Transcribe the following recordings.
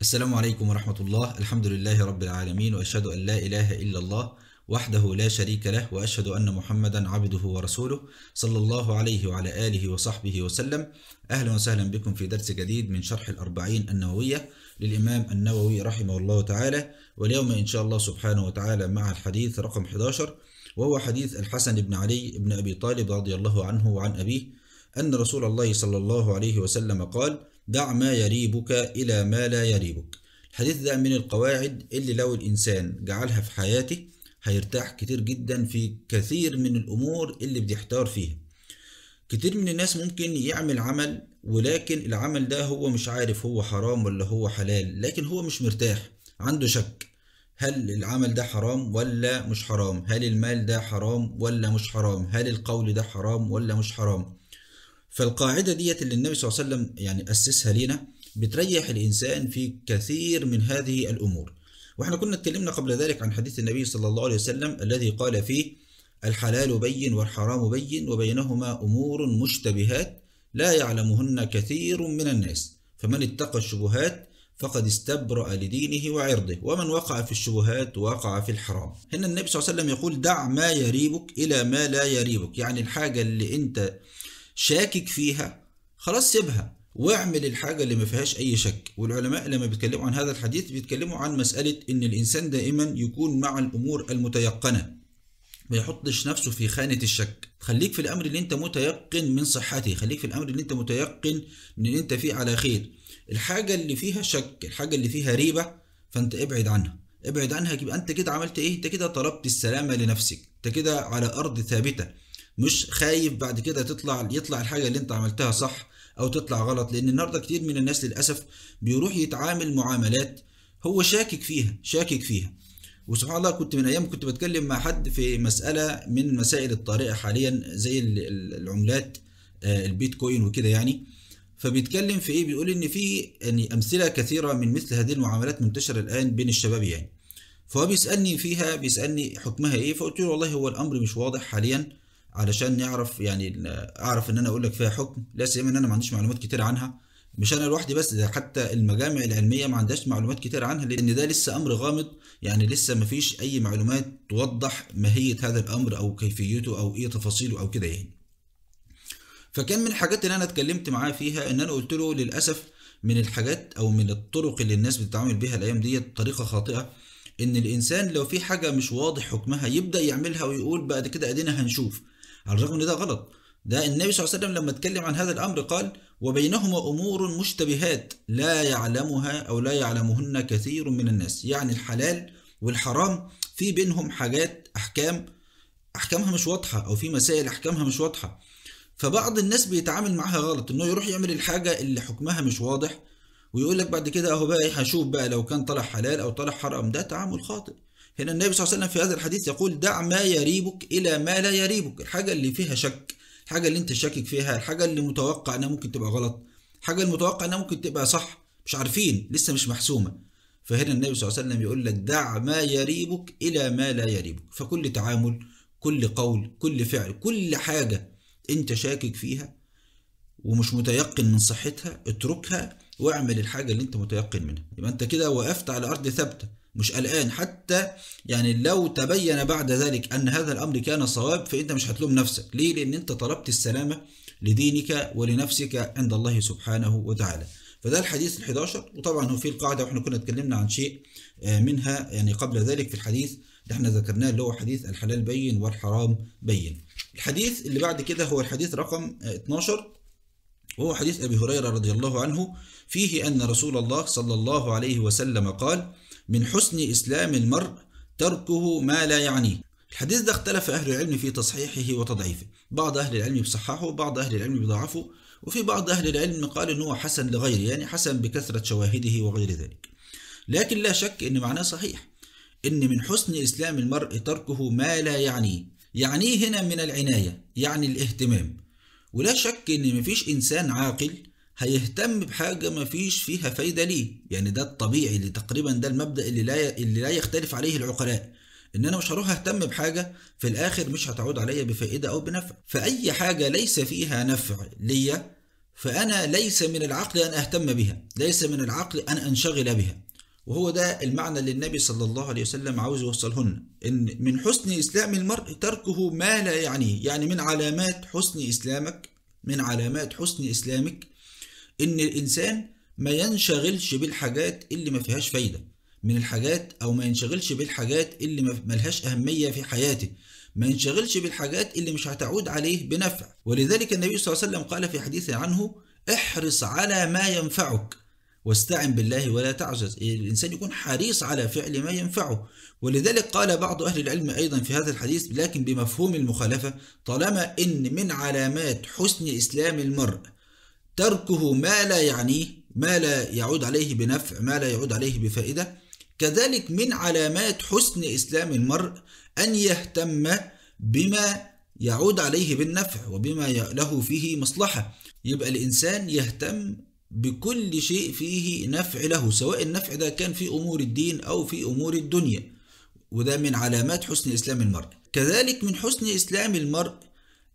السلام عليكم ورحمة الله الحمد لله رب العالمين وأشهد أن لا إله إلا الله وحده لا شريك له وأشهد أن محمدا عبده ورسوله صلى الله عليه وعلى آله وصحبه وسلم أهلا وسهلا بكم في درس جديد من شرح الأربعين النووية للإمام النووي رحمه الله تعالى واليوم إن شاء الله سبحانه وتعالى مع الحديث رقم 11 وهو حديث الحسن بن علي بن أبي طالب رضي الله عنه وعن أبيه أن رسول الله صلى الله عليه وسلم قال دع ما يريبك إلى ما لا يريبك الحديث ده من القواعد اللي لو الإنسان جعلها في حياته هيرتاح كتير جدا في كثير من الأمور اللي بيحتار فيها كتير من الناس ممكن يعمل عمل ولكن العمل ده هو مش عارف هو حرام ولا هو حلال لكن هو مش مرتاح عنده شك هل العمل ده حرام ولا مش حرام هل المال ده حرام ولا مش حرام هل القول ده حرام ولا مش حرام فالقاعدة ديت اللي النبي صلى الله عليه وسلم يعني أسسها لينا بتريح الإنسان في كثير من هذه الأمور وإحنا كنا اتكلمنا قبل ذلك عن حديث النبي صلى الله عليه وسلم الذي قال فيه الحلال بين والحرام بين وبينهما أمور مشتبهات لا يعلمهن كثير من الناس فمن اتقى الشبهات فقد استبرأ لدينه وعرضه ومن وقع في الشبهات وقع في الحرام هنا النبي صلى الله عليه وسلم يقول دع ما يريبك إلى ما لا يريبك يعني الحاجة اللي أنت شاكك فيها خلاص سيبها واعمل الحاجة اللي ما فيهاش أي شك والعلماء لما بيتكلموا عن هذا الحديث بيتكلموا عن مسألة إن الإنسان دائما يكون مع الأمور المتيقنة ما يحطش نفسه في خانة الشك خليك في الأمر اللي أنت متيقن من صحته خليك في الأمر اللي أنت متيقن من إن أنت فيه على خير الحاجة اللي فيها شك الحاجة اللي فيها ريبة فأنت ابعد عنها ابعد عنها يبقى أنت كده عملت إيه أنت كده طلبت السلامة لنفسك أنت كده على أرض ثابتة مش خايف بعد كده تطلع يطلع الحاجه اللي انت عملتها صح او تطلع غلط لان النهارده كتير من الناس للاسف بيروح يتعامل معاملات هو شاكك فيها شاكك فيها وسبحان الله كنت من ايام كنت بتكلم مع حد في مساله من مسائل الطارئه حاليا زي العملات آه، البيتكوين وكده يعني فبيتكلم في ايه بيقول ان في يعني امثله كثيره من مثل هذه المعاملات منتشره الان بين الشباب يعني فهو بيسالني فيها بيسالني حكمها ايه فقلت له والله هو الامر مش واضح حاليا علشان نعرف يعني اعرف ان انا اقول لك فيها حكم لا سيما ان انا ما عنديش معلومات كتير عنها مش انا لوحدي بس ده حتى المجامع العلميه ما عندهاش معلومات كتير عنها لان ده لسه امر غامض يعني لسه ما فيش اي معلومات توضح ماهيه هذا الامر او كيفيته او ايه تفاصيله او كده يعني فكان من الحاجات اللي انا اتكلمت معاه فيها ان انا قلت له للاسف من الحاجات او من الطرق اللي الناس بتتعامل بيها الايام ديت طريقه خاطئه ان الانسان لو في حاجه مش واضح حكمها يبدا يعملها ويقول بعد كده ادينا هنشوف على الرغم ان ده غلط ده النبي صلى الله عليه وسلم لما اتكلم عن هذا الامر قال وبينهما امور مشتبهات لا يعلمها او لا يعلمهن كثير من الناس يعني الحلال والحرام في بينهم حاجات احكام احكامها مش واضحه او في مسائل احكامها مش واضحه فبعض الناس بيتعامل معاها غلط انه يروح يعمل الحاجه اللي حكمها مش واضح ويقول لك بعد كده اهو بقى إيه، هشوف بقى لو كان طلع حلال او طلع حرام ده تعامل خاطئ هنا النبي صلى الله عليه وسلم في هذا الحديث يقول دع ما يريبك إلى ما لا يريبك الحاجة اللي فيها شك الحاجة اللي أنت شاكك فيها الحاجة اللي متوقع أنها ممكن تبقى غلط الحاجة المتوقع أنها ممكن تبقى صح مش عارفين لسه مش محسومة فهنا النبي صلى الله عليه وسلم يقول لك دع ما يريبك إلى ما لا يريبك فكل تعامل كل قول كل فعل كل حاجة أنت شاكك فيها ومش متيقن من صحتها اتركها واعمل الحاجة اللي أنت متيقن منها يبقى أنت كده وقفت على أرض ثابتة مش قلقان حتى يعني لو تبين بعد ذلك أن هذا الأمر كان صواب فأنت مش هتلوم نفسك ليه؟ لأن أنت طلبت السلامة لدينك ولنفسك عند الله سبحانه وتعالى فده الحديث ال 11 وطبعا هو في القاعدة واحنا كنا اتكلمنا عن شيء آه، منها يعني قبل ذلك في الحديث اللي احنا ذكرناه اللي هو حديث الحلال بين والحرام بين الحديث اللي بعد كده هو الحديث رقم 12 آه، وهو حديث أبي هريرة رضي الله عنه فيه أن رسول الله صلى الله عليه وسلم قال من حسن إسلام المرء تركه ما لا يعنيه الحديث ده اختلف أهل العلم في تصحيحه وتضعيفه بعض أهل العلم بصححه بعض أهل العلم بضعفه وفي بعض أهل العلم قال أنه حسن لغيره يعني حسن بكثرة شواهده وغير ذلك لكن لا شك أن معناه صحيح أن من حسن إسلام المرء تركه ما لا يعنيه يعنيه هنا من العناية يعني الاهتمام ولا شك أن مفيش إنسان عاقل هيهتم بحاجه ما فيش فيها فايده ليه يعني ده الطبيعي اللي تقريبا ده المبدا اللي لا اللي لا يختلف عليه العقلاء ان انا مش هروح اهتم بحاجه في الاخر مش هتعود عليا بفائده او بنفع فاي حاجه ليس فيها نفع ليا فانا ليس من العقل ان اهتم بها ليس من العقل ان انشغل بها وهو ده المعنى اللي النبي صلى الله عليه وسلم عاوز يوصلهن ان من حسن اسلام المرء تركه ما لا يعنيه يعني من علامات حسن اسلامك من علامات حسن اسلامك ان الانسان ما ينشغلش بالحاجات اللي ما فيهاش فايده من الحاجات او ما ينشغلش بالحاجات اللي ما لهاش اهميه في حياته ما ينشغلش بالحاجات اللي مش هتعود عليه بنفع ولذلك النبي صلى الله عليه وسلم قال في حديث عنه احرص على ما ينفعك واستعن بالله ولا تعجز إيه، الإنسان يكون حريص على فعل ما ينفعه ولذلك قال بعض أهل العلم أيضا في هذا الحديث لكن بمفهوم المخالفة طالما إن من علامات حسن إسلام المرء تركه ما لا يعنيه ما لا يعود عليه بنفع ما لا يعود عليه بفائدة كذلك من علامات حسن إسلام المرء أن يهتم بما يعود عليه بالنفع وبما له فيه مصلحة يبقى الإنسان يهتم بكل شيء فيه نفع له سواء النفع ده كان في أمور الدين أو في أمور الدنيا وده من علامات حسن إسلام المرء كذلك من حسن إسلام المرء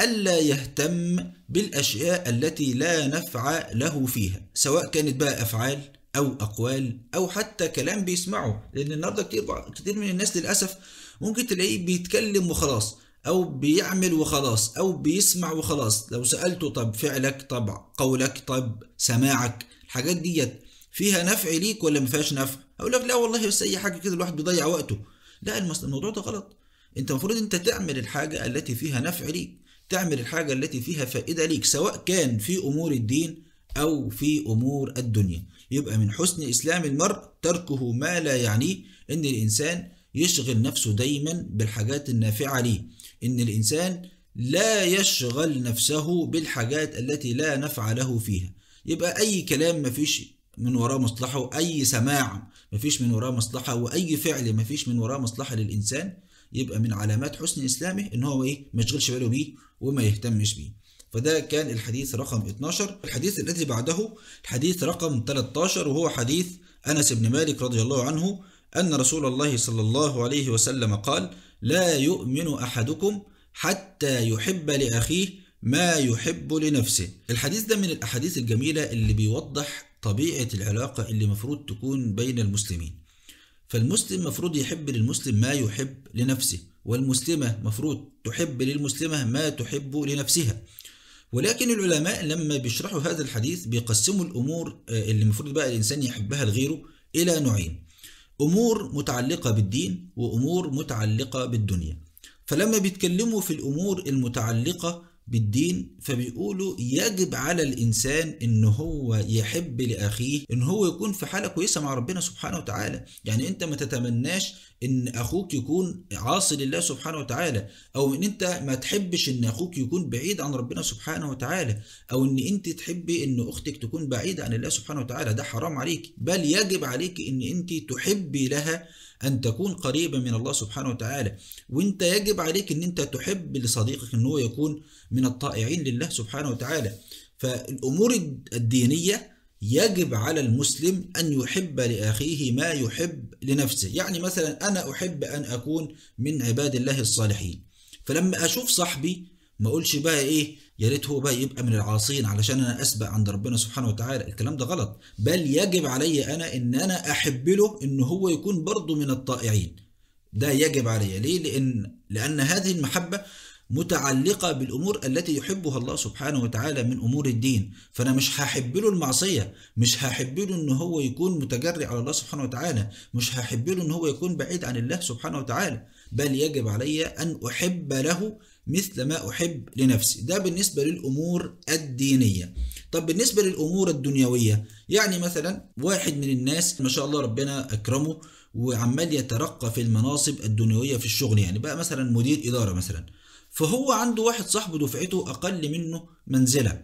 ألا يهتم بالأشياء التي لا نفع له فيها سواء كانت بقى أفعال أو أقوال أو حتى كلام بيسمعه لأن النهاردة كتير, كتير من الناس للأسف ممكن تلاقيه بيتكلم وخلاص او بيعمل وخلاص او بيسمع وخلاص لو سالته طب فعلك طب قولك طب سماعك الحاجات ديت فيها نفع ليك ولا ما فيهاش نفع اقول لك لا والله بس اي حاجه كده الواحد بيضيع وقته لا الموضوع ده غلط انت المفروض انت تعمل الحاجه التي فيها نفع ليك تعمل الحاجة التي فيها فائدة ليك سواء كان في أمور الدين أو في أمور الدنيا يبقى من حسن إسلام المرء تركه ما لا يعنيه إن الإنسان يشغل نفسه دايما بالحاجات النافعة ليه إن الإنسان لا يشغل نفسه بالحاجات التي لا نفع له فيها يبقى أي كلام مفيش من وراه مصلحة وأي سماع مفيش من وراه مصلحة وأي فعل مفيش من وراه مصلحة للإنسان يبقى من علامات حسن اسلامه ان هو ايه ما يشغلش باله بيه وما يهتمش بيه فده كان الحديث رقم 12 الحديث الذي بعده الحديث رقم 13 وهو حديث انس بن مالك رضي الله عنه ان رسول الله صلى الله عليه وسلم قال لا يؤمن احدكم حتى يحب لاخيه ما يحب لنفسه الحديث ده من الاحاديث الجميله اللي بيوضح طبيعه العلاقه اللي مفروض تكون بين المسلمين فالمسلم مفروض يحب للمسلم ما يحب لنفسه والمسلمة مفروض تحب للمسلمة ما تحب لنفسها ولكن العلماء لما بيشرحوا هذا الحديث بيقسموا الأمور آه، اللي المفروض بقى الإنسان يحبها لغيره إلى نوعين أمور متعلقة بالدين وأمور متعلقة بالدنيا فلما بيتكلموا في الأمور المتعلقة بالدين فبيقولوا يجب على الانسان ان هو يحب لاخيه ان هو يكون في حاله كويسه مع ربنا سبحانه وتعالى يعني انت ما تتمناش ان اخوك يكون عاصي لله سبحانه وتعالى او ان انت ما تحبش ان اخوك يكون بعيد عن ربنا سبحانه وتعالى او ان انت تحبي ان اختك تكون بعيده عن الله سبحانه وتعالى ده حرام عليك بل يجب عليك ان انت تحبي لها ان تكون قريبه من الله سبحانه وتعالى وانت يجب عليك ان انت تحب لصديقك ان هو يكون من الطائعين لله سبحانه وتعالى فالأمور الدينية يجب على المسلم أن يحب لأخيه ما يحب لنفسه يعني مثلا أنا أحب أن أكون من عباد الله الصالحين فلما أشوف صاحبي ما أقولش بقى إيه يا ريت هو بقى يبقى من العاصين علشان أنا أسبق عند ربنا سبحانه وتعالى الكلام ده غلط بل يجب علي أنا إن أنا أحب له إن هو يكون برضه من الطائعين ده يجب علي ليه لأن لأن هذه المحبة متعلقة بالأمور التي يحبها الله سبحانه وتعالى من أمور الدين فأنا مش هحب له المعصية مش هحب له إن هو يكون متجرئ على الله سبحانه وتعالى مش هحب له إن هو يكون بعيد عن الله سبحانه وتعالى بل يجب علي أن أحب له مثل ما أحب لنفسي ده بالنسبة للأمور الدينية طب بالنسبة للأمور الدنيوية يعني مثلا واحد من الناس ما شاء الله ربنا أكرمه وعمال يترقى في المناصب الدنيوية في الشغل يعني بقى مثلا مدير إدارة مثلا فهو عنده واحد صاحبه دفعته أقل منه منزلة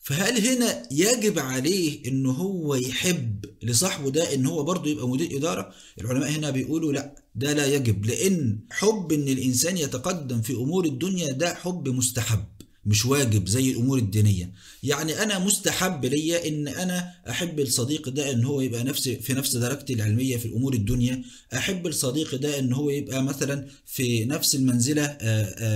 فهل هنا يجب عليه ان هو يحب لصاحبه ده ان هو برضه يبقى مدير اداره العلماء هنا بيقولوا لا ده لا يجب لان حب ان الانسان يتقدم في امور الدنيا ده حب مستحب مش واجب زي الامور الدينيه يعني انا مستحب ليا ان انا احب الصديق ده ان هو يبقى نفس في نفس درجتي العلميه في الامور الدنيا احب الصديق ده ان هو يبقى مثلا في نفس المنزله آه،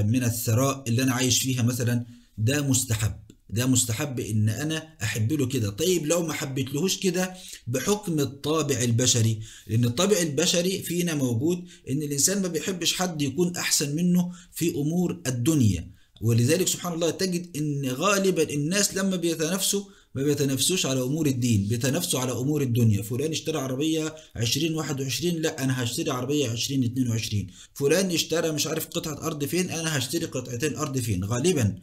آه، من الثراء اللي انا عايش فيها مثلا ده مستحب ده مستحب ان انا احب له كده طيب لو ما حبيتلهوش كده بحكم الطابع البشري لان الطابع البشري فينا موجود ان الانسان ما بيحبش حد يكون احسن منه في امور الدنيا ولذلك سبحان الله تجد ان غالبا الناس لما بيتنافسوا ما بيتنافسوش على امور الدين بيتنافسوا على امور الدنيا فلان اشترى عربيه 2021 لا انا هشتري عربيه 2022 فلان اشترى مش عارف قطعه ارض فين انا هشتري قطعتين ارض فين غالبا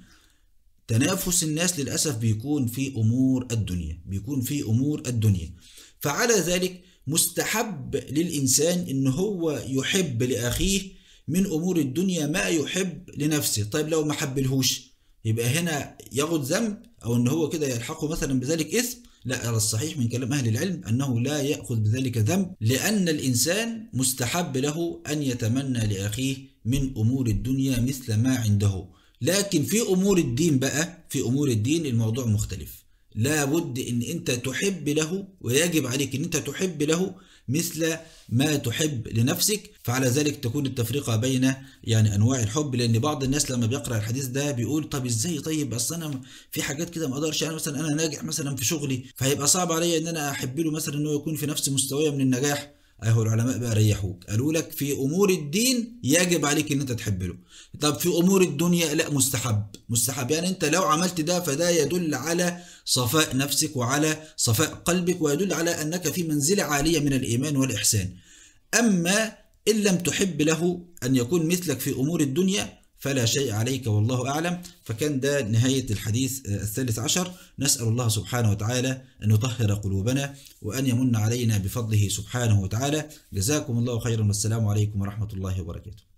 تنافس الناس للاسف بيكون في امور الدنيا بيكون في امور الدنيا فعلى ذلك مستحب للانسان ان هو يحب لاخيه من امور الدنيا ما يحب لنفسه طيب لو ما حبلهوش يبقى هنا يغد ذنب او ان هو كده يلحقه مثلا بذلك اثم لا على الصحيح من كلام أهل العلم أنه لا يأخذ بذلك ذنب لأن الإنسان مستحب له أن يتمنى لأخيه من أمور الدنيا مثل ما عنده لكن في أمور الدين بقى في أمور الدين الموضوع مختلف لا بد أن أنت تحب له ويجب عليك أن أنت تحب له مثل ما تحب لنفسك فعلى ذلك تكون التفرقه بين يعني انواع الحب لان بعض الناس لما بيقرا الحديث ده بيقول طب ازاي طيب اصل انا في حاجات كده ما اقدرش انا يعني مثلا انا ناجح مثلا في شغلي فهيبقى صعب عليا ان انا احب له مثلا ان هو يكون في نفس مستوايا من النجاح اهو العلماء بقى ريحوك قالوا لك في امور الدين يجب عليك ان انت تحب له طب في امور الدنيا لا مستحب مستحب يعني انت لو عملت ده فده يدل على صفاء نفسك وعلى صفاء قلبك ويدل على انك في منزله عاليه من الايمان والاحسان اما ان لم تحب له ان يكون مثلك في امور الدنيا فلا شيء عليك والله أعلم فكان ده نهاية الحديث آه، الثالث عشر نسأل الله سبحانه وتعالى أن يطهر قلوبنا وأن يمن علينا بفضله سبحانه وتعالى جزاكم الله خيرا والسلام عليكم ورحمة الله وبركاته